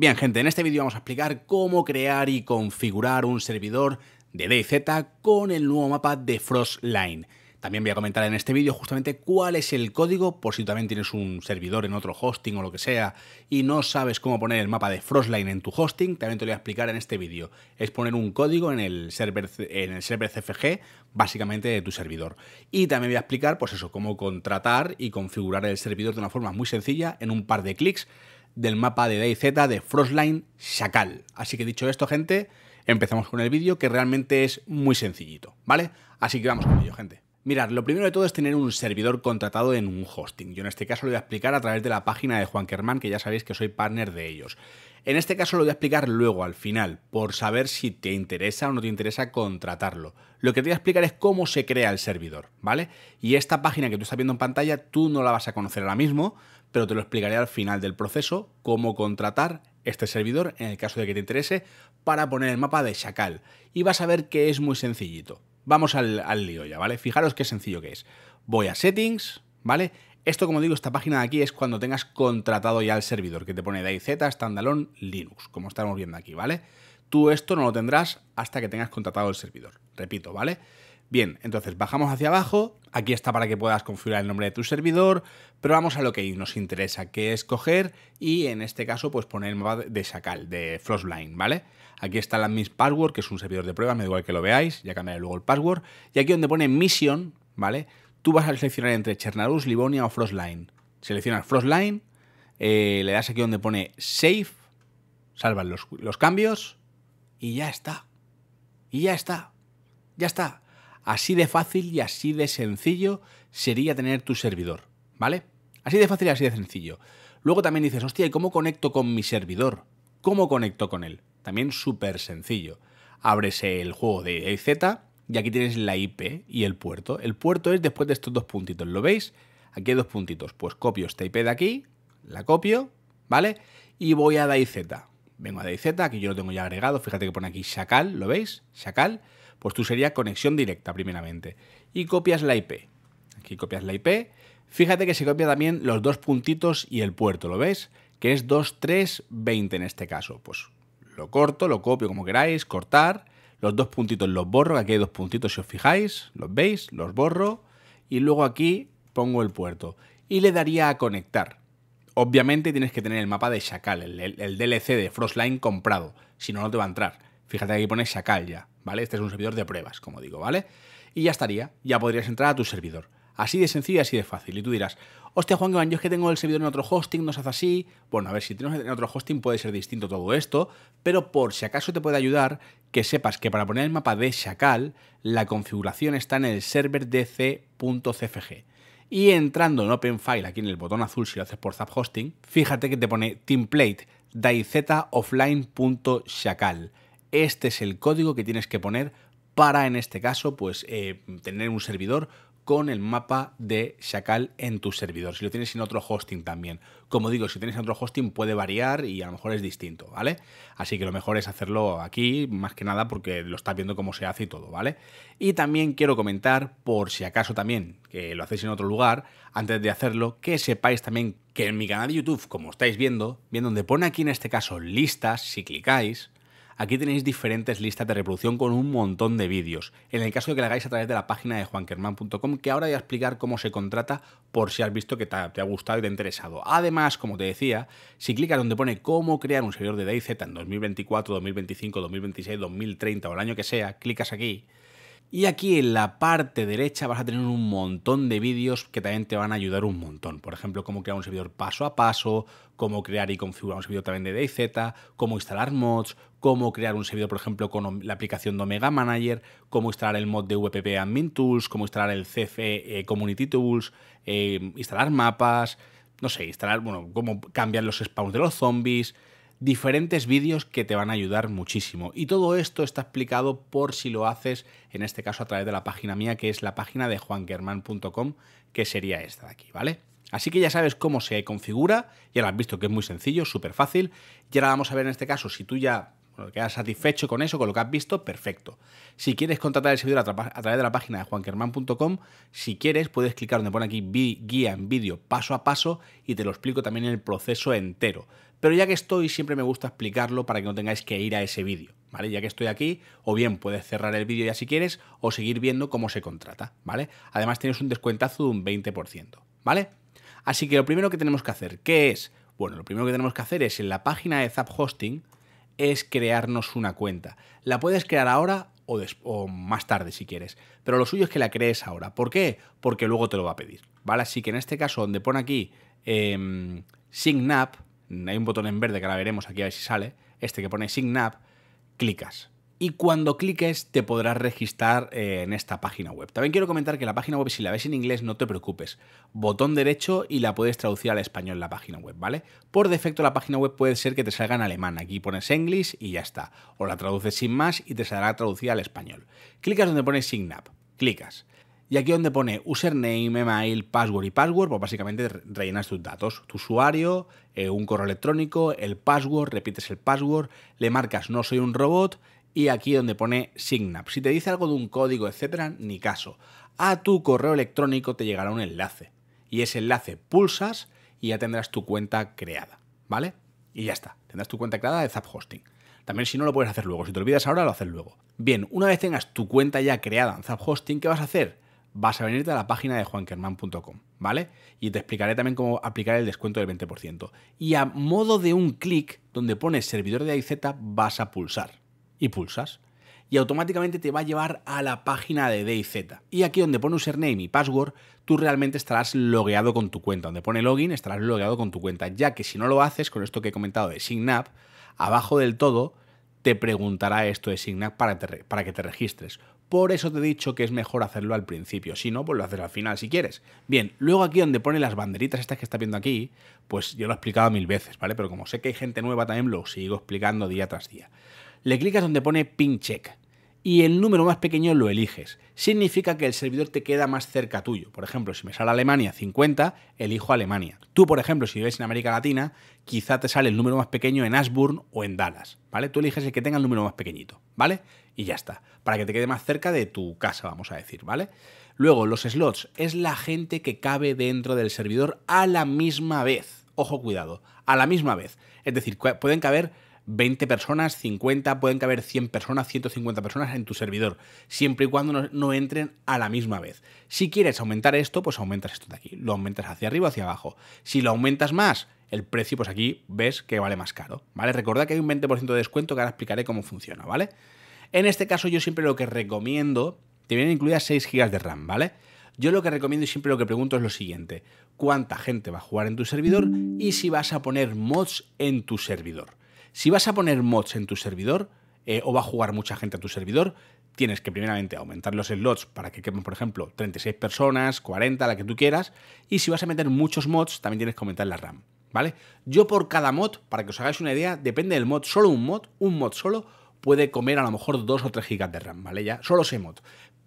Bien gente, en este vídeo vamos a explicar cómo crear y configurar un servidor de DayZ con el nuevo mapa de Frostline. También voy a comentar en este vídeo justamente cuál es el código, por si también tienes un servidor en otro hosting o lo que sea y no sabes cómo poner el mapa de Frostline en tu hosting, también te lo voy a explicar en este vídeo. Es poner un código en el server, en el server CFG, básicamente de tu servidor. Y también voy a explicar, pues eso, cómo contratar y configurar el servidor de una forma muy sencilla en un par de clics del mapa de DayZ de Frostline Chacal. Así que dicho esto, gente, empezamos con el vídeo que realmente es muy sencillito, ¿vale? Así que vamos con ello, gente. Mirad, lo primero de todo es tener un servidor contratado en un hosting. Yo en este caso lo voy a explicar a través de la página de Juan Kerman, que ya sabéis que soy partner de ellos. En este caso lo voy a explicar luego, al final, por saber si te interesa o no te interesa contratarlo. Lo que te voy a explicar es cómo se crea el servidor, ¿vale? Y esta página que tú estás viendo en pantalla, tú no la vas a conocer ahora mismo, pero te lo explicaré al final del proceso, cómo contratar este servidor, en el caso de que te interese, para poner el mapa de Chacal. Y vas a ver que es muy sencillito. Vamos al, al lío ya, ¿vale? Fijaros qué sencillo que es. Voy a Settings, ¿vale? Esto, como digo, esta página de aquí es cuando tengas contratado ya el servidor, que te pone DayZ, Standalone, Linux, como estamos viendo aquí, ¿vale? Tú esto no lo tendrás hasta que tengas contratado el servidor, repito, ¿vale? Bien, entonces bajamos hacia abajo, aquí está para que puedas configurar el nombre de tu servidor, pero vamos a lo que nos interesa, que es coger y en este caso pues poner el mapa de Shakal, de Frostline, ¿vale? Aquí está la Miss password, que es un servidor de prueba, me da igual que lo veáis, ya cambiaré luego el password, y aquí donde pone mission, ¿vale? tú vas a seleccionar entre Chernarus, Livonia o Frostline. Seleccionas Frostline, eh, le das aquí donde pone Save, salvas los, cambios y ya está. Y ya está. Ya está. Así de fácil y así de sencillo sería tener tu servidor, ¿vale? Así de fácil y así de sencillo. Luego también dices, hostia, ¿y cómo conecto con mi servidor? ¿Cómo conecto con él? También súper sencillo. Abres el juego de EZ, y aquí tienes la IP y el puerto. El puerto es después de estos dos puntitos, ¿lo veis? Aquí hay dos puntitos. Pues copio esta IP de aquí, la copio, ¿vale? Y voy a DAIZ. Vengo a DAIZ, aquí yo lo tengo ya agregado. Fíjate que pone aquí Chacal, ¿lo veis? Chacal. Pues tú sería conexión directa primeramente. Y copias la IP. Aquí copias la IP. Fíjate que se copia también los dos puntitos y el puerto, ¿lo veis? Que es 2320 en este caso. Pues lo corto, lo copio como queráis, cortar los dos puntitos los borro, aquí hay dos puntitos si os fijáis, los veis, los borro y luego aquí pongo el puerto y le daría a conectar. Obviamente tienes que tener el mapa de Chacal, el, DLC de Frostline comprado, si no, no te va a entrar. Fíjate que aquí pone Chacal ya, ¿vale? Este es un servidor de pruebas, como digo, ¿vale? Y ya estaría, ya podrías entrar a tu servidor. Así de sencillo, así de fácil. Y tú dirás, hostia Juan, yo es que tengo el servidor en otro hosting, no se hace así. Bueno, a ver, si tienes en otro hosting puede ser distinto todo esto, pero por si acaso te puede ayudar que sepas que para poner el mapa de Chacal, la configuración está en el server dc.cfg. Y entrando en Open File, aquí en el botón azul si lo haces por Zap Hosting, fíjate que te pone template Este es el código que tienes que poner para, en este caso, pues eh, tener un servidor con el mapa de Chacal en tu servidor, si lo tienes en otro hosting también. Como digo, si tienes en otro hosting puede variar y a lo mejor es distinto, ¿vale? Así que lo mejor es hacerlo aquí, más que nada porque lo estás viendo cómo se hace y todo, ¿vale? Y también quiero comentar, por si acaso también, que lo hacéis en otro lugar, antes de hacerlo, que sepáis también que en mi canal de YouTube, como estáis viendo, bien donde pone aquí en este caso listas, si clicáis, Aquí tenéis diferentes listas de reproducción con un montón de vídeos. En el caso de que la hagáis a través de la página de juankerman.com, que ahora voy a explicar cómo se contrata por si has visto que te ha, gustado y te ha interesado. Además, como te decía, si clicas donde pone cómo crear un servidor de DayZ en 2024, 2025, 2026, 2030 o el año que sea, clicas aquí y aquí en la parte derecha vas a tener un montón de vídeos que también te van a ayudar un montón. Por ejemplo, cómo crear un servidor paso a paso, cómo crear y configurar un servidor también de DayZ, cómo instalar mods, cómo crear un servidor, por ejemplo, con la aplicación de Omega Manager, cómo instalar el mod de WPP Admin Tools, cómo instalar el CFE eh, Community Tools, eh, instalar mapas, no sé, instalar, bueno, cómo cambiar los spawns de los zombies, diferentes vídeos que te van a ayudar muchísimo. Y todo esto está explicado por si lo haces, en este caso a través de la página mía, que es la página de juangerman.com, que sería esta de aquí, ¿vale? Así que ya sabes cómo se configura, ya lo has visto que es muy sencillo, súper fácil. Y ahora vamos a ver en este caso si tú ya que quedas satisfecho con eso, con lo que has visto, perfecto. Si quieres contratar el servidor a, través de la página de juanquerman.com, si quieres puedes clicar donde pone aquí guía en vídeo paso a paso y te lo explico también en el proceso entero. Pero ya que estoy, siempre me gusta explicarlo para que no tengáis que ir a ese vídeo, ¿vale? Ya que estoy aquí, o bien puedes cerrar el vídeo ya si quieres, o seguir viendo cómo se contrata, ¿vale? Además tienes un descuentazo de un 20%, ¿vale? Así que lo primero que tenemos que hacer, ¿qué es? Bueno, lo primero que tenemos que hacer es en la página de Zap Hosting, es crearnos una cuenta. La puedes crear ahora o, más tarde si quieres, pero lo suyo es que la crees ahora. ¿Por qué? Porque luego te lo va a pedir, ¿vale? Así que en este caso donde pone aquí em, Sign Up, hay un botón en verde que la veremos aquí a ver si sale, este que pone Sign Up, clicas y cuando cliques te podrás registrar eh, en esta página web. También quiero comentar que la página web, si la ves en inglés, no te preocupes. Botón derecho y la puedes traducir al español la página web, ¿vale? Por defecto la página web puede ser que te salga en alemán. Aquí pones English y ya está. O la traduces sin más y te saldrá traducida al español. Clicas donde pone Sign Up. Clicas. Y aquí donde pone username, email, password y password, pues básicamente rellenas tus datos, tu usuario, eh, un correo electrónico, el password, repites el password, le marcas no soy un robot, y aquí donde pone Signap. Si te dice algo de un código, etcétera, ni caso. A tu correo electrónico te llegará un enlace y ese enlace pulsas y ya tendrás tu cuenta creada, ¿vale? Y ya está, tendrás tu cuenta creada de Zap Hosting. También si no lo puedes hacer luego, si te olvidas ahora lo haces luego. Bien, una vez tengas tu cuenta ya creada en Zap Hosting, ¿qué vas a hacer? Vas a venirte a la página de juankerman.com, ¿vale? Y te explicaré también cómo aplicar el descuento del 20%. Y a modo de un clic, donde pone servidor de AIZ, vas a pulsar y pulsas. Y automáticamente te va a llevar a la página de DayZ. Y aquí donde pone username y password, tú realmente estarás logueado con tu cuenta. Donde pone login, estarás logueado con tu cuenta. Ya que si no lo haces, con esto que he comentado de SignUp, abajo del todo te preguntará esto de SignUp para, para, que te registres. Por eso te he dicho que es mejor hacerlo al principio. Si no, pues lo haces al final si quieres. Bien, luego aquí donde pone las banderitas estas que está viendo aquí, pues yo lo he explicado mil veces, ¿vale? Pero como sé que hay gente nueva también, lo sigo explicando día tras día le clicas donde pone ping check y el número más pequeño lo eliges. Significa que el servidor te queda más cerca tuyo. Por ejemplo, si me sale Alemania 50, elijo Alemania. Tú, por ejemplo, si vives en América Latina, quizá te sale el número más pequeño en Ashburn o en Dallas, ¿vale? Tú eliges el que tenga el número más pequeñito, ¿vale? Y ya está, para que te quede más cerca de tu casa, vamos a decir, ¿vale? Luego, los slots es la gente que cabe dentro del servidor a la misma vez. Ojo, cuidado, a la misma vez. Es decir, pueden caber 20 personas, 50, pueden caber 100 personas, 150 personas en tu servidor, siempre y cuando no, entren a la misma vez. Si quieres aumentar esto, pues aumentas esto de aquí, lo aumentas hacia arriba hacia abajo. Si lo aumentas más, el precio, pues aquí ves que vale más caro, ¿vale? Recordad que hay un 20% de descuento que ahora explicaré cómo funciona, ¿vale? En este caso yo siempre lo que recomiendo, te vienen incluidas 6 GB de RAM, ¿vale? Yo lo que recomiendo y siempre lo que pregunto es lo siguiente, ¿cuánta gente va a jugar en tu servidor y si vas a poner mods en tu servidor? Si vas a poner mods en tu servidor, eh, o va a jugar mucha gente a tu servidor, tienes que primeramente aumentar los slots para que quepan, por ejemplo, 36 personas, 40, la que tú quieras. Y si vas a meter muchos mods, también tienes que aumentar la RAM. ¿Vale? Yo por cada mod, para que os hagáis una idea, depende del mod, solo un mod, un mod solo, puede comer a lo mejor 2 o 3 gigas de RAM, ¿vale? Ya, solo ese mod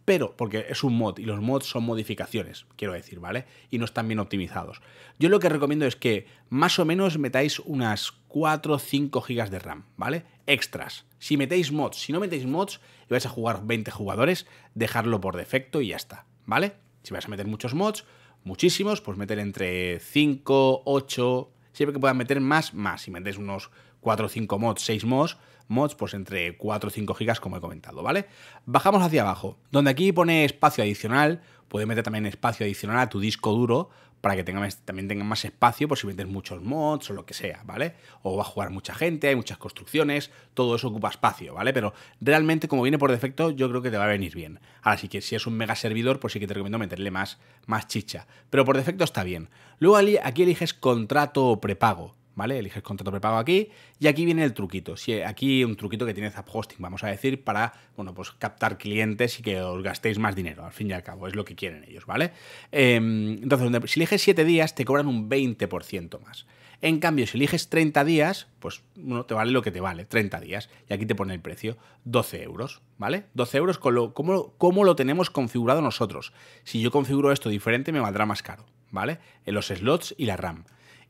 pero porque es un mod y los mods son modificaciones, quiero decir, ¿vale? Y no están bien optimizados. Yo lo que recomiendo es que más o menos metáis unas 4 o 5 GB de RAM, ¿vale? Extras. Si metéis mods, si no metéis mods y vais a jugar 20 jugadores, dejarlo por defecto y ya está, ¿vale? Si vais a meter muchos mods, muchísimos, pues meter entre 5, 8, siempre que puedan meter más, más. Si metéis unos 4 o 5 mods, 6 mods, mods pues entre 4 o 5 gigas como he comentado, ¿vale? Bajamos hacia abajo, donde aquí pone espacio adicional, puedes meter también espacio adicional a tu disco duro para que tenga, también tengan más espacio por si metes muchos mods o lo que sea, ¿vale? O va a jugar mucha gente, hay muchas construcciones, todo eso ocupa espacio, ¿vale? Pero realmente como viene por defecto yo creo que te va a venir bien. Ahora que si es un mega servidor pues sí que te recomiendo meterle más, más chicha, pero por defecto está bien. Luego aquí eliges contrato o prepago. ¿vale? Eliges contrato prepago aquí y aquí viene el truquito. Si aquí un truquito que tiene Zap Hosting, vamos a decir, para, bueno, pues captar clientes y que os gastéis más dinero, al fin y al cabo, es lo que quieren ellos, ¿vale? Em, entonces, si eliges 7 días, te cobran un 20% más. En cambio, si eliges 30 días, pues bueno, te vale lo que te vale, 30 días. Y aquí te pone el precio, 12 euros, ¿vale? 12 euros con lo, cómo, cómo lo tenemos configurado nosotros. Si yo configuro esto diferente, me valdrá más caro, ¿vale? En los slots y la RAM.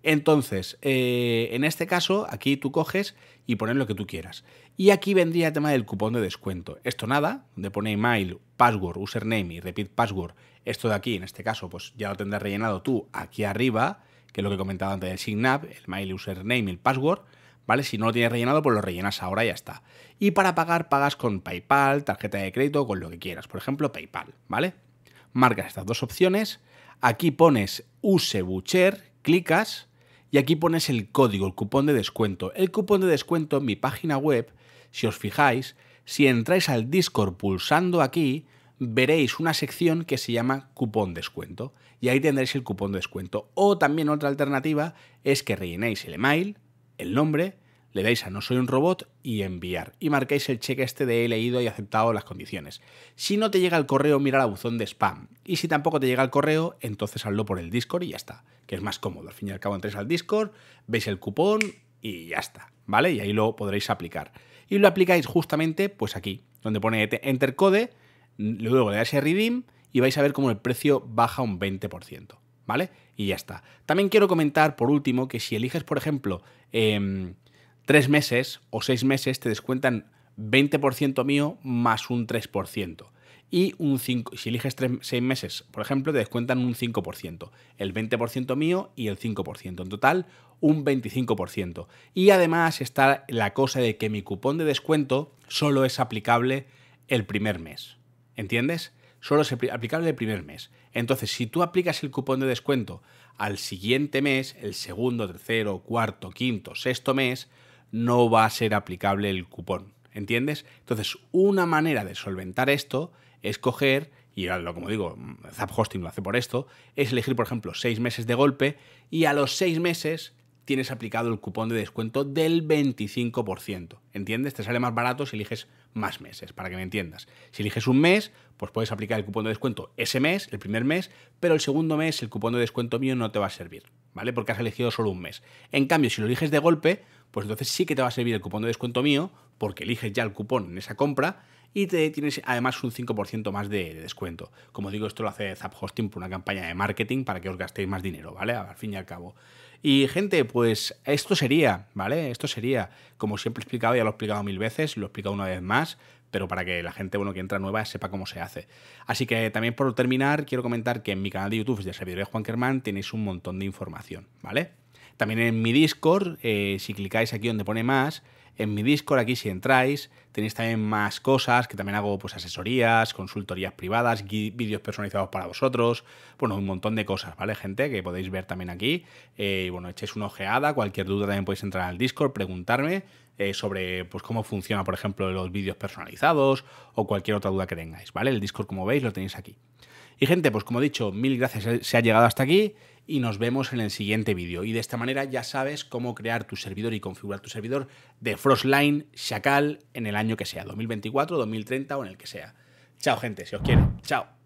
Entonces, eh, en este caso, aquí tú coges y pones lo que tú quieras. Y aquí vendría el tema del cupón de descuento. Esto nada, donde pone mail, password, username y repeat password. Esto de aquí, en este caso, pues ya lo tendrás rellenado tú aquí arriba, que es lo que comentaba antes del SIGNAP, el mail, username y el password. ¿Vale? Si no lo tienes rellenado, pues lo rellenas ahora y ya está. Y para pagar, pagas con PayPal, tarjeta de crédito, con lo que quieras. Por ejemplo, PayPal, ¿vale? Marcas estas dos opciones. Aquí pones Use clicas y aquí pones el código, el cupón de descuento. El cupón de descuento en mi página web, si os fijáis, si entráis al Discord pulsando aquí, veréis una sección que se llama cupón descuento y ahí tendréis el cupón de descuento. O también otra alternativa es que rellenéis el email, el nombre le dais a No soy un robot y enviar. Y marcáis el cheque este de he leído y aceptado las condiciones. Si no te llega el correo, mira el buzón de spam. Y si tampoco te llega el correo, entonces hazlo por el Discord y ya está. Que es más cómodo. Al fin y al cabo entréis al Discord, veis el cupón y ya está. ¿Vale? Y ahí lo podréis aplicar. Y lo aplicáis justamente pues aquí, donde pone enter code, luego le dais a redeem y vais a ver cómo el precio baja un 20%. ¿Vale? Y ya está. También quiero comentar, por último, que si eliges, por ejemplo, em, tres meses o seis meses te descuentan 20% mío más un 3%. Y un 5, si eliges seis meses, por ejemplo, te descuentan un 5%. El 20% mío y el 5%. En total, un 25%. Y además está la cosa de que mi cupón de descuento solo es aplicable el primer mes. ¿Entiendes? Solo es aplicable el primer mes. Entonces, si tú aplicas el cupón de descuento al siguiente mes, el segundo, tercero, cuarto, quinto, sexto mes, no va a ser aplicable el cupón. ¿Entiendes? Entonces, una manera de solventar esto es coger, y como digo, Zap Hosting lo hace por esto, es elegir, por ejemplo, seis meses de golpe y a los seis meses tienes aplicado el cupón de descuento del 25%. ¿Entiendes? Te sale más barato si eliges más meses, para que me entiendas. Si eliges un mes, pues puedes aplicar el cupón de descuento ese mes, el primer mes, pero el segundo mes el cupón de descuento mío no te va a servir, ¿vale? Porque has elegido solo un mes. En cambio, si lo eliges de golpe, pues entonces sí que te va a servir el cupón de descuento mío, porque eliges ya el cupón en esa compra y te tienes además un 5% más de, descuento. Como digo, esto lo hace Zap Hosting por una campaña de marketing para que os gastéis más dinero, ¿vale? Al fin y al cabo. Y gente, pues esto sería, ¿vale? Esto sería, como siempre he explicado, ya lo he explicado mil veces, lo he explicado una vez más, pero para que la gente, bueno, que entra nueva sepa cómo se hace. Así que también por terminar, quiero comentar que en mi canal de YouTube de Servidores Juan Kerman tenéis un montón de información, ¿vale? También en mi Discord, eh, si clicáis aquí donde pone más, en mi Discord aquí si entráis, tenéis también más cosas, que también hago pues asesorías, consultorías privadas, vídeos personalizados para vosotros, bueno, un montón de cosas, ¿vale? Gente que podéis ver también aquí. Eh, bueno, echéis una ojeada, cualquier duda también podéis entrar al Discord, preguntarme, eh, sobre pues, cómo funciona, por ejemplo, los vídeos personalizados o cualquier otra duda que tengáis, ¿vale? El Discord, como veis, lo tenéis aquí. Y gente, pues como he dicho, mil gracias, eh, se ha llegado hasta aquí y nos vemos en el siguiente vídeo. Y de esta manera ya sabes cómo crear tu servidor y configurar tu servidor de Frostline, Chacal, en el año que sea, 2024, 2030 o en el que sea. Chao gente, si os quiero. Chao.